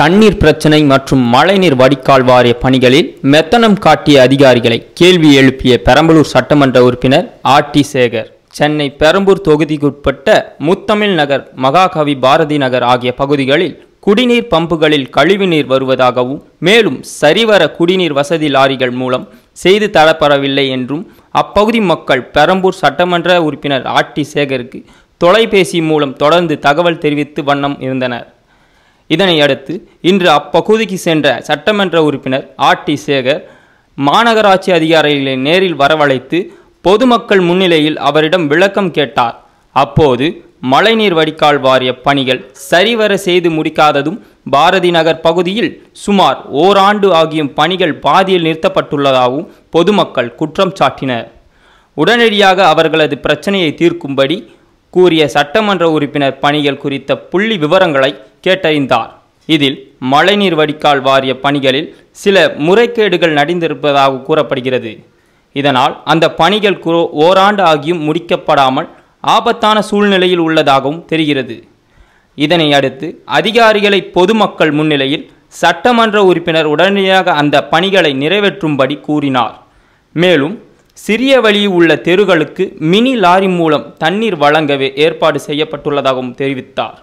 தண்ணீர் பிரச்சினை மற்றும் மழைநீர் வடிகால் வாரிய பணிகளில் மெத்தனம் காட்டிய அதிகாரிகளை கேள்வி எழுப்பிய பெரம்பலூர் சட்டமன்ற உறுப்பினர் ஆர் டி சேகர் சென்னை பெரம்பூர் தொகுதிக்குட்பட்ட முத்தமிழ் நகர் மகாகவி பாரதி நகர் ஆகிய பகுதிகளில் குடிநீர் பம்புகளில் கழிவுநீர் வருவதாகவும் மேலும் சரிவர குடிநீர் வசதி லாரிகள் மூலம் செய்து தரப்படவில்லை என்றும் அப்பகுதி மக்கள் பெரம்பூர் சட்டமன்ற உறுப்பினர் ஆர் டி சேகருக்கு தொலைபேசி மூலம் தொடர்ந்து தகவல் தெரிவித்து வண்ணம் இருந்தனர் இதனை அடுத்து இன்று அப்பகுதிக்கு சென்ற சட்டமன்ற உறுப்பினர் ஆர் டி சேகர் மாநகராட்சி அதிகாரிகளை நேரில் வரவழைத்து பொதுமக்கள் முன்னிலையில் அவரிடம் விளக்கம் கேட்டார் அப்போது மழைநீர் வடிகால் வாரிய பணிகள் சரிவர செய்து முடிக்காததும் பாரதி நகர் பகுதியில் சுமார் ஓராண்டு ஆகியும் பணிகள் பாதியில் நிறுத்தப்பட்டுள்ளதாகவும் பொதுமக்கள் குற்றம் சாட்டினர் உடனடியாக அவர்களது பிரச்சனையை தீர்க்கும்படி கூறிய சட்டமன்ற உறுப்பினர் பணிகள் குறித்த புள்ளி விவரங்களை கேட்டறிந்தார் இதில் மழைநீர் வடிகால் வாரிய பணிகளில் சில முறைகேடுகள் நடந்திருப்பதாக கூறப்படுகிறது இதனால் அந்த பணிகள் ஓராண்டு ஆகியும் முடிக்கப்படாமல் ஆபத்தான சூழ்நிலையில் உள்ளதாகவும் தெரிகிறது இதனை அடுத்து அதிகாரிகளை பொதுமக்கள் முன்னிலையில் சட்டமன்ற உறுப்பினர் உடனடியாக அந்த பணிகளை நிறைவேற்றும்படி கூறினார் மேலும் சிறிய வழி உள்ள தெருகளுக்கு மினி லாரி மூலம் தண்ணீர் வழங்கவே ஏற்பாடு செய்யப்பட்டுள்ளதாகவும் தெரிவித்தார்